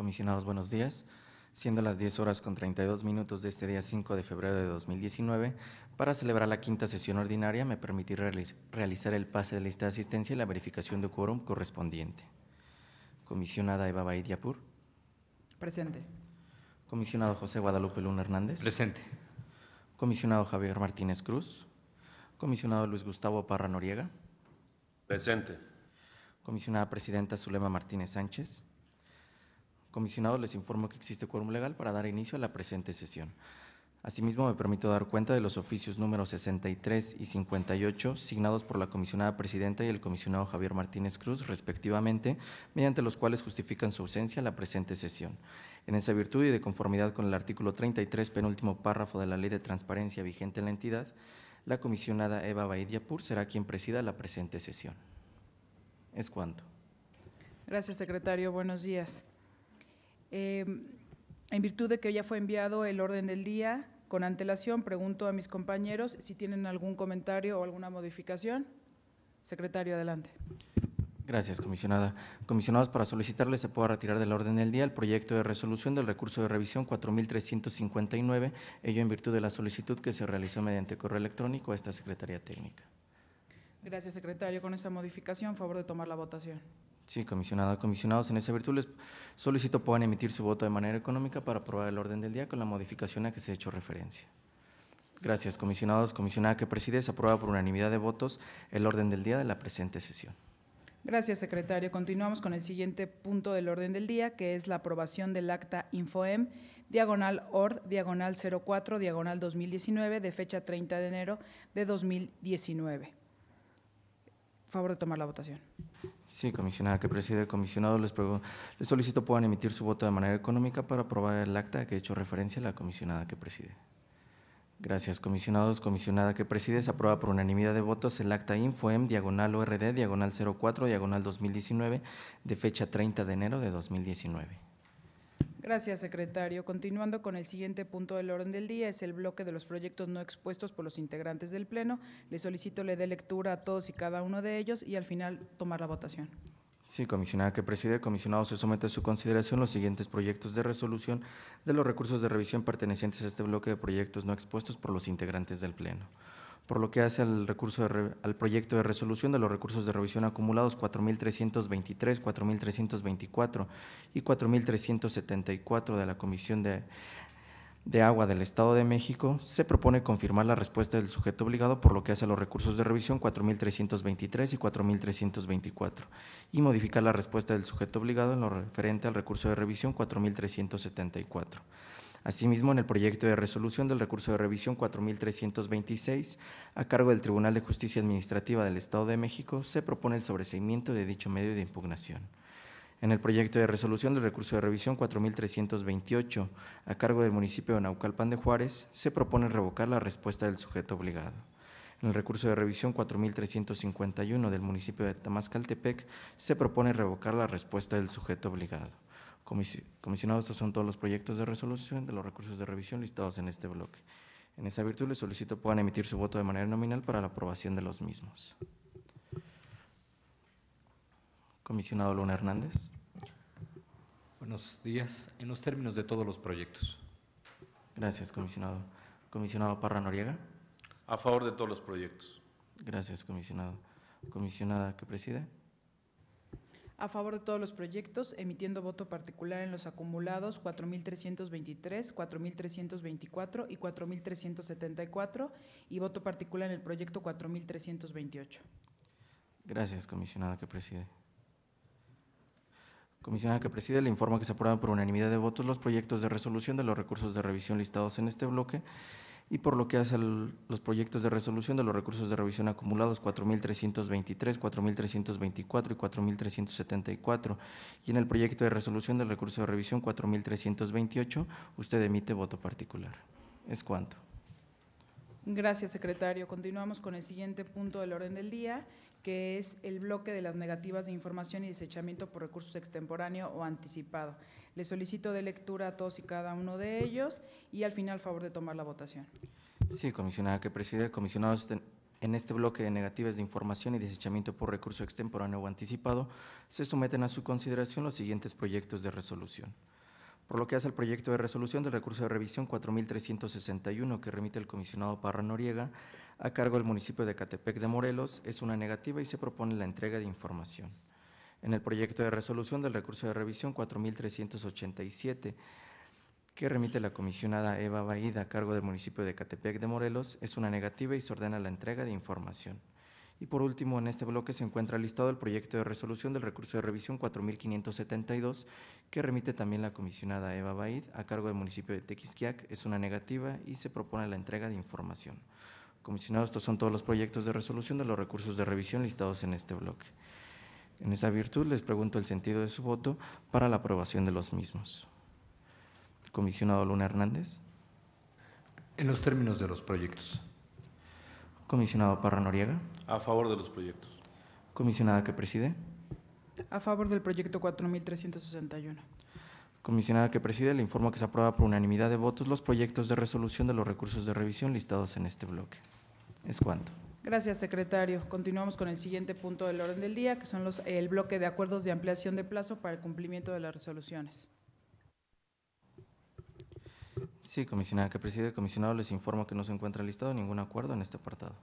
Comisionados, buenos días. Siendo las 10 horas con 32 minutos de este día 5 de febrero de 2019, para celebrar la quinta sesión ordinaria me permití realizar el pase de lista de asistencia y la verificación de quórum correspondiente. Comisionada Eva Baidiapur. Presente. Comisionado José Guadalupe Luna Hernández. Presente. Comisionado Javier Martínez Cruz. Comisionado Luis Gustavo Parra Noriega. Presente. Comisionada Presidenta Zulema Martínez Sánchez. Comisionado, les informo que existe quórum legal para dar inicio a la presente sesión. Asimismo, me permito dar cuenta de los oficios números 63 y 58 signados por la comisionada presidenta y el comisionado Javier Martínez Cruz, respectivamente, mediante los cuales justifican su ausencia a la presente sesión. En esa virtud y de conformidad con el artículo 33, penúltimo párrafo de la Ley de Transparencia vigente en la entidad, la comisionada Eva Baidiapur será quien presida la presente sesión. Es cuanto. Gracias, secretario. Buenos días. Eh, en virtud de que ya fue enviado el orden del día con antelación, pregunto a mis compañeros si tienen algún comentario o alguna modificación. Secretario, adelante. Gracias, comisionada. Comisionados, para solicitarles se pueda retirar del orden del día el proyecto de resolución del recurso de revisión 4359, ello en virtud de la solicitud que se realizó mediante correo electrónico a esta Secretaría Técnica. Gracias, secretario. Con esa modificación, favor de tomar la votación. Sí, comisionada. Comisionados, en esa virtud les solicito puedan emitir su voto de manera económica para aprobar el orden del día con la modificación a que se ha hecho referencia. Gracias, comisionados. Comisionada que preside, se aprueba por unanimidad de votos el orden del día de la presente sesión. Gracias, secretario. Continuamos con el siguiente punto del orden del día, que es la aprobación del acta InfoEM, diagonal ORD, diagonal 04, diagonal 2019, de fecha 30 de enero de 2019. Favor de tomar la votación. Sí, comisionada, que preside comisionado. Les, les solicito puedan emitir su voto de manera económica para aprobar el acta que he hecho referencia la comisionada que preside. Gracias, comisionados. Comisionada que preside, se aprueba por unanimidad de votos el acta InfoEM, diagonal ORD, diagonal 04, diagonal 2019, de fecha 30 de enero de 2019. Gracias, secretario. Continuando con el siguiente punto del orden del día, es el bloque de los proyectos no expuestos por los integrantes del Pleno. Le solicito le dé lectura a todos y cada uno de ellos y al final tomar la votación. Sí, comisionada que preside, comisionado, se somete a su consideración los siguientes proyectos de resolución de los recursos de revisión pertenecientes a este bloque de proyectos no expuestos por los integrantes del Pleno por lo que hace al, recurso al proyecto de resolución de los recursos de revisión acumulados 4.323, 4.324 y 4.374 de la Comisión de, de Agua del Estado de México, se propone confirmar la respuesta del sujeto obligado por lo que hace a los recursos de revisión 4.323 y 4.324 y modificar la respuesta del sujeto obligado en lo referente al recurso de revisión 4.374. Asimismo, en el proyecto de resolución del recurso de revisión 4326, a cargo del Tribunal de Justicia Administrativa del Estado de México, se propone el sobreseimiento de dicho medio de impugnación. En el proyecto de resolución del recurso de revisión 4328, a cargo del municipio de Naucalpan de Juárez, se propone revocar la respuesta del sujeto obligado. En el recurso de revisión 4351 del municipio de Tamascaltepec, se propone revocar la respuesta del sujeto obligado. Comisionado, estos son todos los proyectos de resolución de los recursos de revisión listados en este bloque. En esa virtud les solicito puedan emitir su voto de manera nominal para la aprobación de los mismos. Comisionado Luna Hernández. Buenos días. En los términos de todos los proyectos. Gracias, comisionado. Comisionado Parra Noriega. A favor de todos los proyectos. Gracias, comisionado. Comisionada que preside a favor de todos los proyectos, emitiendo voto particular en los acumulados 4.323, 4.324 y 4.374 y voto particular en el proyecto 4.328. Gracias, comisionada que preside. Comisionada que preside, le informo que se aprueban por unanimidad de votos los proyectos de resolución de los recursos de revisión listados en este bloque y por lo que hace los proyectos de resolución de los recursos de revisión acumulados 4.323, 4.324 y 4.374. Y en el proyecto de resolución del recurso de revisión 4.328, usted emite voto particular. ¿Es cuanto? Gracias, secretario. Continuamos con el siguiente punto del orden del día que es el bloque de las negativas de información y desechamiento por recursos extemporáneo o anticipado. Le solicito de lectura a todos y cada uno de ellos y al final favor de tomar la votación. Sí, comisionada, que preside, comisionados, en este bloque de negativas de información y desechamiento por recurso extemporáneo o anticipado, se someten a su consideración los siguientes proyectos de resolución por lo que hace el proyecto de resolución del recurso de revisión 4361 que remite el comisionado Parra Noriega a cargo del municipio de Catepec de Morelos es una negativa y se propone la entrega de información. En el proyecto de resolución del recurso de revisión 4387 que remite la comisionada Eva Baida a cargo del municipio de Catepec de Morelos es una negativa y se ordena la entrega de información. Y por último, en este bloque se encuentra listado el proyecto de resolución del recurso de revisión 4572, que remite también la comisionada Eva Baid a cargo del municipio de Tequisquiac. Es una negativa y se propone la entrega de información. Comisionado, estos son todos los proyectos de resolución de los recursos de revisión listados en este bloque. En esa virtud, les pregunto el sentido de su voto para la aprobación de los mismos. Comisionado Luna Hernández. En los términos de los proyectos. Comisionado Parra Noriega. A favor de los proyectos. Comisionada que preside. A favor del proyecto 4361. Comisionada que preside, le informo que se aprueba por unanimidad de votos los proyectos de resolución de los recursos de revisión listados en este bloque. Es cuanto. Gracias, secretario. Continuamos con el siguiente punto del orden del día, que son los, el bloque de acuerdos de ampliación de plazo para el cumplimiento de las resoluciones. Sí, comisionada, que preside comisionado les informo que no se encuentra listado ningún acuerdo en este apartado.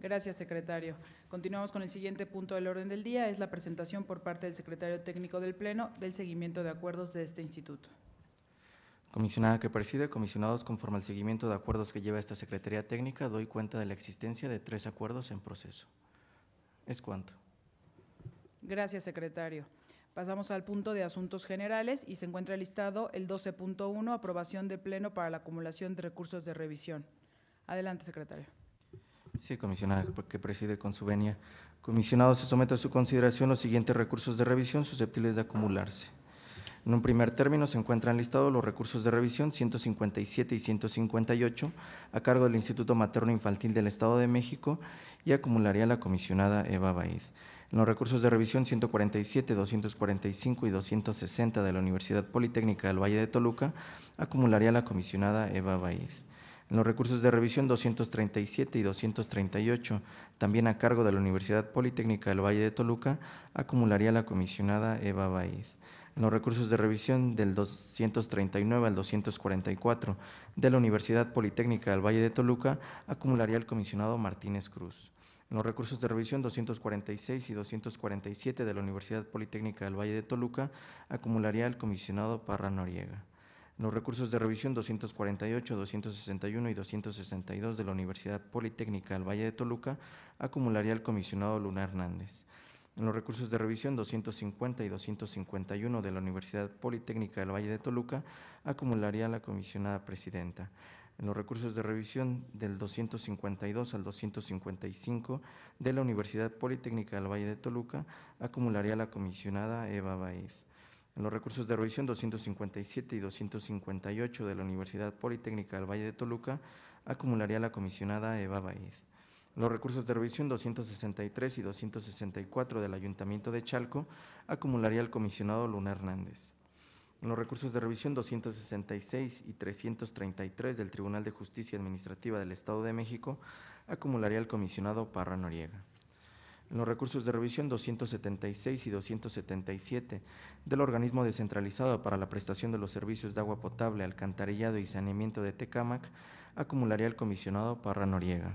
Gracias, secretario. Continuamos con el siguiente punto del orden del día, es la presentación por parte del secretario técnico del Pleno del seguimiento de acuerdos de este instituto. Comisionada que preside, comisionados, conforme al seguimiento de acuerdos que lleva esta Secretaría Técnica, doy cuenta de la existencia de tres acuerdos en proceso. Es cuanto. Gracias, secretario. Pasamos al punto de asuntos generales y se encuentra listado el 12.1, aprobación de pleno para la acumulación de recursos de revisión. Adelante, secretario. Sí, comisionada, que preside con su venia. Comisionado, se somete a su consideración los siguientes recursos de revisión susceptibles de acumularse. En un primer término se encuentran listados los recursos de revisión 157 y 158 a cargo del Instituto Materno Infantil del Estado de México y acumularía la comisionada Eva Baid. En los recursos de revisión 147, 245 y 260 de la Universidad Politécnica del Valle de Toluca acumularía la comisionada Eva Baíz. En los recursos de revisión 237 y 238, también a cargo de la Universidad Politécnica del Valle de Toluca, acumularía la comisionada Eva Baíz. En los recursos de revisión del 239 al 244 de la Universidad Politécnica del Valle de Toluca, acumularía el comisionado Martínez Cruz. En los recursos de revisión 246 y 247 de la Universidad Politécnica del Valle de Toluca acumularía el comisionado Parra Noriega. En los recursos de revisión 248, 261 y 262 de la Universidad Politécnica del Valle de Toluca acumularía el comisionado Luna Hernández. En los recursos de revisión 250 y 251 de la Universidad Politécnica del Valle de Toluca acumularía la comisionada presidenta en los recursos de revisión del 252 al 255 de la Universidad Politécnica del Valle de Toluca, acumularía la comisionada Eva Baez. En los recursos de revisión 257 y 258 de la Universidad Politécnica del Valle de Toluca, acumularía la comisionada Eva Baez. Los recursos de revisión 263 y 264 del Ayuntamiento de Chalco acumularía el comisionado Luna Hernández. En los recursos de revisión 266 y 333 del Tribunal de Justicia Administrativa del Estado de México acumularía el comisionado Parra Noriega. En los recursos de revisión 276 y 277 del organismo descentralizado para la prestación de los servicios de agua potable, alcantarillado y saneamiento de Tecámac acumularía el comisionado Parra Noriega.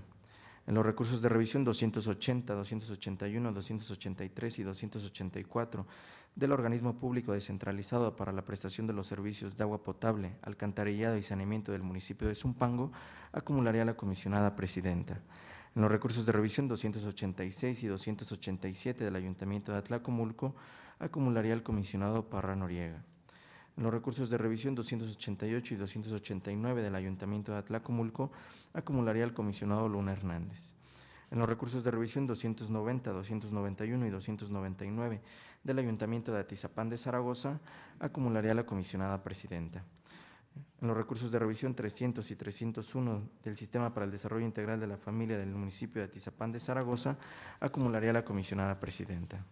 En los recursos de revisión 280, 281, 283 y 284 del organismo público descentralizado para la prestación de los servicios de agua potable, alcantarillado y saneamiento del municipio de Zumpango, acumularía la comisionada presidenta. En los recursos de revisión 286 y 287 del Ayuntamiento de Atlacomulco, acumularía el comisionado Parra Noriega. Los recursos de revisión 288 y 289 del Ayuntamiento de Atlacomulco acumularía el comisionado Luna Hernández. En los recursos de revisión 290, 291 y 299 del Ayuntamiento de Atizapán de Zaragoza acumularía la comisionada presidenta. En los recursos de revisión 300 y 301 del Sistema para el Desarrollo Integral de la Familia del municipio de Atizapán de Zaragoza acumularía la comisionada presidenta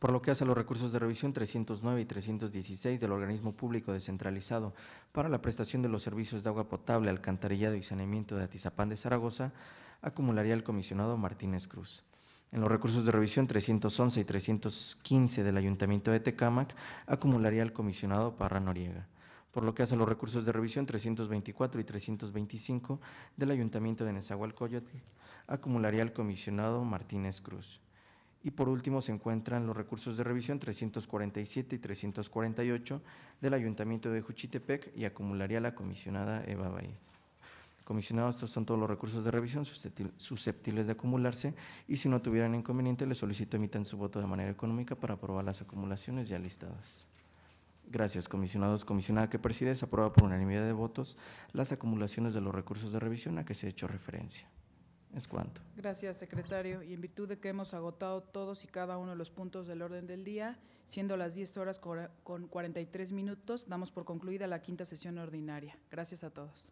por lo que hace a los recursos de revisión 309 y 316 del organismo público descentralizado para la prestación de los servicios de agua potable, alcantarillado y saneamiento de Atizapán de Zaragoza, acumularía el comisionado Martínez Cruz. En los recursos de revisión 311 y 315 del Ayuntamiento de Tecámac, acumularía el comisionado Parra Noriega por lo que hace a los recursos de revisión 324 y 325 del Ayuntamiento de Nezahualcóyotl, acumularía el comisionado Martínez Cruz. Y por último se encuentran los recursos de revisión 347 y 348 del Ayuntamiento de Juchitepec y acumularía la comisionada Eva Baid. Comisionados, estos son todos los recursos de revisión susceptibles de acumularse y si no tuvieran inconveniente les solicito emitan su voto de manera económica para aprobar las acumulaciones ya listadas. Gracias, comisionados. Comisionada que preside, se aprueba por unanimidad de votos las acumulaciones de los recursos de revisión a que se ha hecho referencia. Es cuanto. Gracias, secretario. Y en virtud de que hemos agotado todos y cada uno de los puntos del orden del día, siendo las 10 horas con 43 minutos, damos por concluida la quinta sesión ordinaria. Gracias a todos.